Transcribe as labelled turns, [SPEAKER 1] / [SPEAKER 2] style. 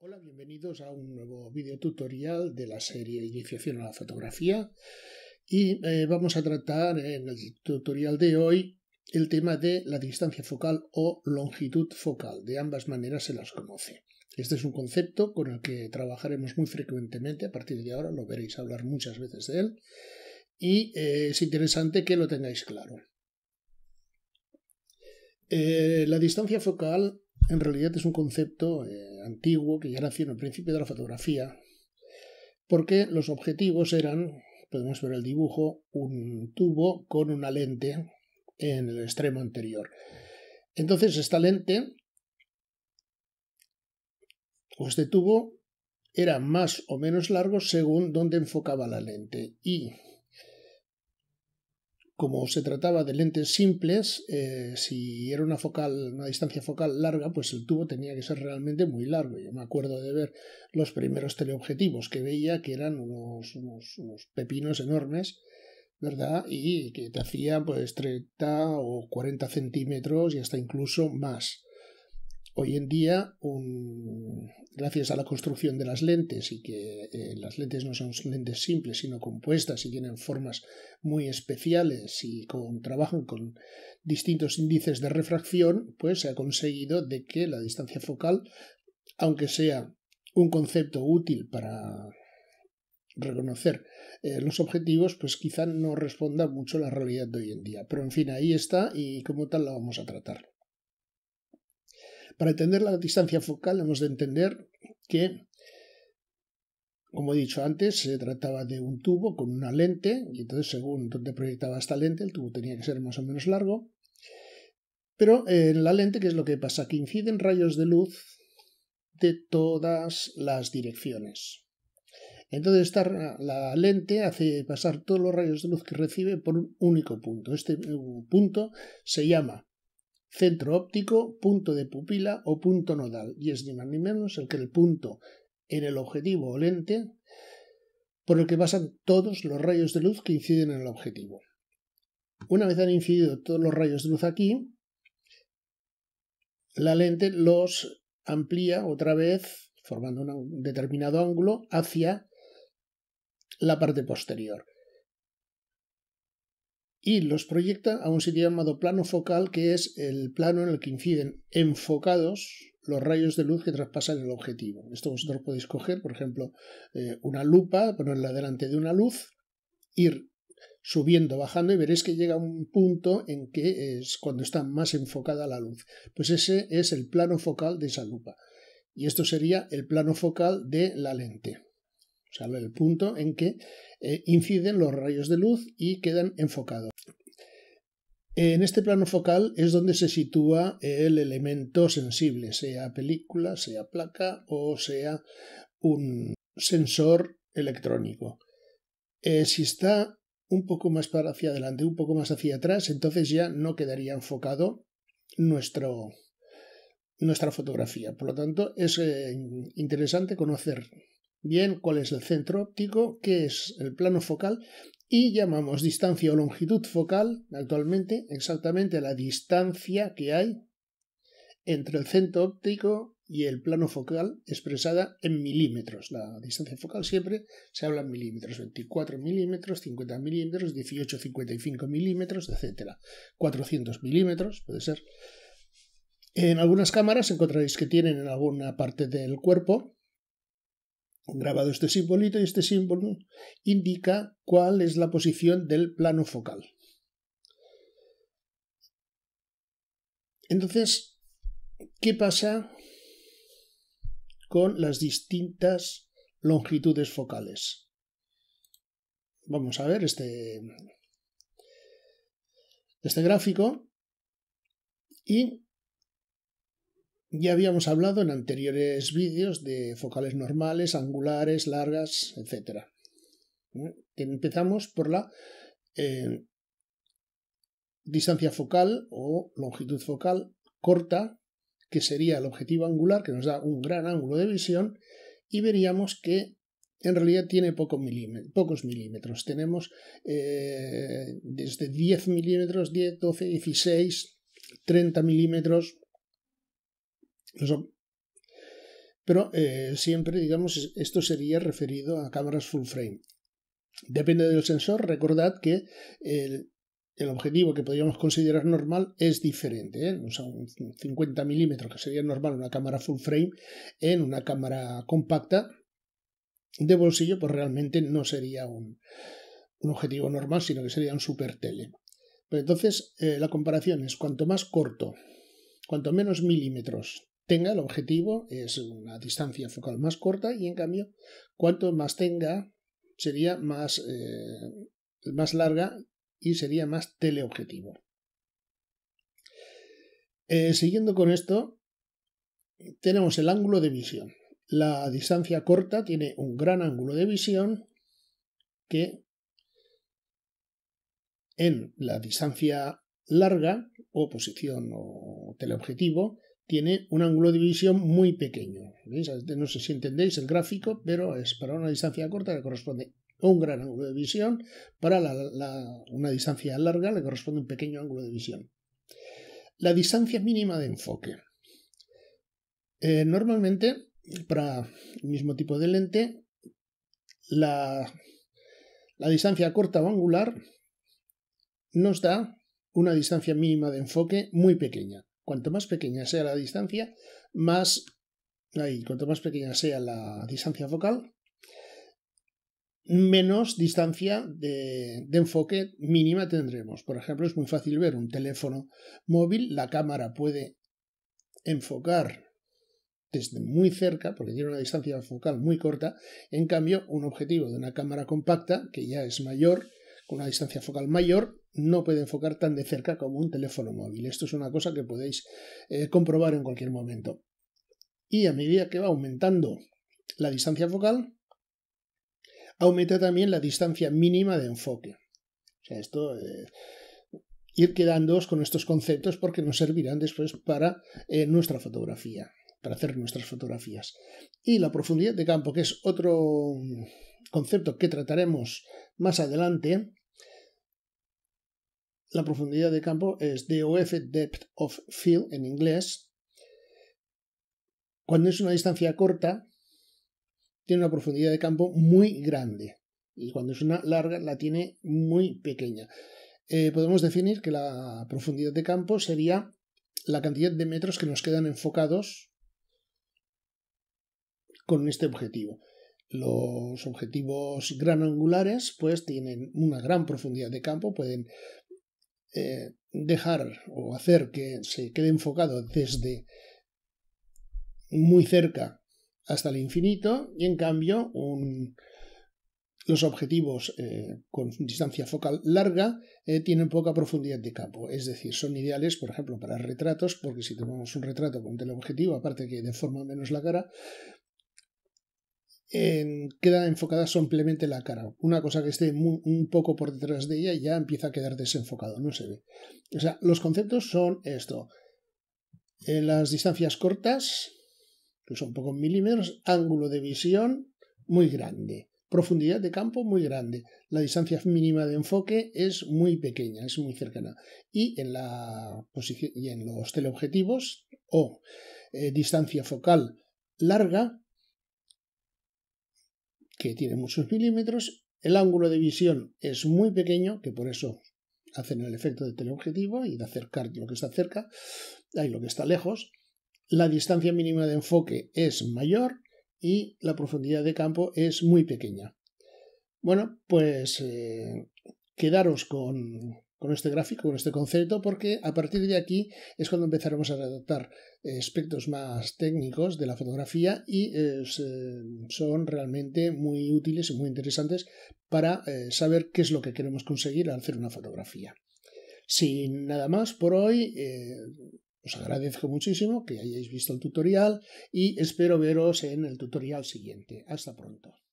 [SPEAKER 1] Hola, bienvenidos a un nuevo video tutorial de la serie Iniciación a la fotografía y eh, vamos a tratar en el tutorial de hoy el tema de la distancia focal o longitud focal, de ambas maneras se las conoce. Este es un concepto con el que trabajaremos muy frecuentemente a partir de ahora, lo veréis hablar muchas veces de él y eh, es interesante que lo tengáis claro. Eh, la distancia focal en realidad es un concepto eh, antiguo que ya nació en el principio de la fotografía, porque los objetivos eran, podemos ver el dibujo, un tubo con una lente en el extremo anterior. Entonces esta lente o este tubo era más o menos largo según dónde enfocaba la lente y como se trataba de lentes simples, eh, si era una focal, una distancia focal larga, pues el tubo tenía que ser realmente muy largo. Yo me acuerdo de ver los primeros teleobjetivos que veía que eran unos, unos pepinos enormes, ¿verdad? Y que te hacían pues 30 o 40 centímetros y hasta incluso más. Hoy en día, gracias a la construcción de las lentes y que eh, las lentes no son lentes simples, sino compuestas y tienen formas muy especiales y trabajan con distintos índices de refracción, pues se ha conseguido de que la distancia focal, aunque sea un concepto útil para reconocer eh, los objetivos, pues quizá no responda mucho a la realidad de hoy en día. Pero en fin, ahí está y como tal la vamos a tratar. Para entender la distancia focal hemos de entender que, como he dicho antes, se trataba de un tubo con una lente y entonces según dónde proyectaba esta lente el tubo tenía que ser más o menos largo. Pero eh, en la lente, ¿qué es lo que pasa? Que inciden rayos de luz de todas las direcciones. Entonces la lente hace pasar todos los rayos de luz que recibe por un único punto. Este eh, punto se llama centro óptico, punto de pupila o punto nodal, y es ni más ni menos el que el punto en el objetivo o lente por el que pasan todos los rayos de luz que inciden en el objetivo. Una vez han incidido todos los rayos de luz aquí, la lente los amplía otra vez, formando un determinado ángulo, hacia la parte posterior y los proyecta a un sitio llamado plano focal, que es el plano en el que inciden enfocados los rayos de luz que traspasan el objetivo. Esto vosotros podéis coger, por ejemplo, eh, una lupa, ponerla delante de una luz, ir subiendo, bajando y veréis que llega un punto en que es cuando está más enfocada la luz. Pues ese es el plano focal de esa lupa. Y esto sería el plano focal de la lente. O sea, el punto en que eh, inciden los rayos de luz y quedan enfocados. En este plano focal es donde se sitúa el elemento sensible, sea película, sea placa o sea un sensor electrónico. Eh, si está un poco más para hacia adelante, un poco más hacia atrás, entonces ya no quedaría enfocado nuestra fotografía. Por lo tanto, es eh, interesante conocer bien cuál es el centro óptico, qué es el plano focal y llamamos distancia o longitud focal actualmente exactamente la distancia que hay entre el centro óptico y el plano focal expresada en milímetros. La distancia focal siempre se habla en milímetros, 24 milímetros, 50 milímetros, 18, 55 milímetros, etc. 400 milímetros puede ser. En algunas cámaras encontraréis que tienen en alguna parte del cuerpo grabado este simbolito y este símbolo indica cuál es la posición del plano focal. Entonces, ¿qué pasa con las distintas longitudes focales? Vamos a ver este, este gráfico y ya habíamos hablado en anteriores vídeos de focales normales, angulares, largas, etc. ¿Eh? Empezamos por la eh, distancia focal o longitud focal corta, que sería el objetivo angular, que nos da un gran ángulo de visión, y veríamos que en realidad tiene pocos milímetros. Tenemos eh, desde 10 milímetros, 10, 12, 16, 30 milímetros, pero eh, siempre, digamos, esto sería referido a cámaras full frame. Depende del sensor, recordad que el, objetivo que podríamos considerar normal es diferente. ¿eh? un 50 milímetros, que sería normal una cámara full frame, en una cámara compacta de bolsillo, pues realmente no sería un, objetivo normal, sino que sería un super tele. Pero entonces eh, la comparación es cuanto más corto, cuanto menos milímetros tenga el objetivo es una distancia focal más corta y en cambio cuanto más tenga sería más, eh, más larga y sería más teleobjetivo. Eh, siguiendo con esto, tenemos el ángulo de visión. La distancia corta tiene un gran ángulo de visión que en la distancia larga o posición o teleobjetivo tiene un ángulo de visión muy pequeño. Este no sé si entendéis el gráfico, pero es para una distancia corta le corresponde un gran ángulo de visión, para una distancia larga le corresponde un pequeño ángulo de visión. La distancia mínima de enfoque. Eh, normalmente, para el mismo tipo de lente, la, la distancia corta o angular nos da una distancia mínima de enfoque muy pequeña. Cuanto más pequeña sea la distancia, más. cuanto más pequeña sea la distancia focal, menos distancia de, enfoque mínima tendremos. Por ejemplo, es muy fácil ver un teléfono móvil, la cámara puede enfocar desde muy cerca, porque tiene una distancia focal muy corta, en cambio, un objetivo de una cámara compacta, que ya es mayor, con una distancia focal mayor, no puede enfocar tan de cerca como un teléfono móvil. Esto es una cosa que podéis eh, comprobar en cualquier momento. Y a medida que va aumentando la distancia focal, aumenta también la distancia mínima de enfoque. O sea, esto eh, ir quedándoos con estos conceptos porque nos servirán después para eh, nuestra fotografía, para hacer nuestras fotografías. Y la profundidad de campo, que es otro mm, concepto que trataremos más adelante, la profundidad de campo es DOF, Depth of Field en inglés. Cuando es una distancia corta, tiene una profundidad de campo muy grande. Y cuando es una larga, la tiene muy pequeña. Eh, podemos definir que la profundidad de campo sería la cantidad de metros que nos quedan enfocados con este objetivo. Los objetivos gran angulares pues tienen una gran profundidad de campo, pueden eh, dejar o hacer que se quede enfocado desde muy cerca hasta el infinito y en cambio los objetivos eh, con distancia focal larga eh, tienen poca profundidad de campo, es decir, son ideales, por ejemplo, para retratos, porque si tomamos un retrato con teleobjetivo, aparte que deforma menos la cara, queda enfocada simplemente la cara. Una cosa que esté un poco por detrás de ella ya empieza a quedar desenfocado, no se ve. O sea, los conceptos son esto. En eh, las distancias cortas, que son pocos milímetros, ángulo de visión muy grande, profundidad de campo muy grande, la distancia mínima de enfoque es muy pequeña, es muy cercana. Y en, la y en los teleobjetivos o eh, distancia focal larga, que tiene muchos milímetros, el ángulo de visión es muy pequeño, que por eso hacen el efecto de teleobjetivo y de acercar lo que está cerca y lo que está lejos. La distancia mínima de enfoque es mayor y la profundidad de campo es muy pequeña. Bueno, pues eh, quedaros con, con este gráfico, con este concepto, porque a partir de aquí es cuando empezaremos a adoptar eh, aspectos más técnicos de la fotografía y eh, eh, son realmente muy útiles y muy interesantes para saber qué es lo que queremos conseguir al hacer una fotografía. Sin nada más por hoy, os agradezco muchísimo que hayáis visto el tutorial y espero veros en el tutorial siguiente. Hasta pronto.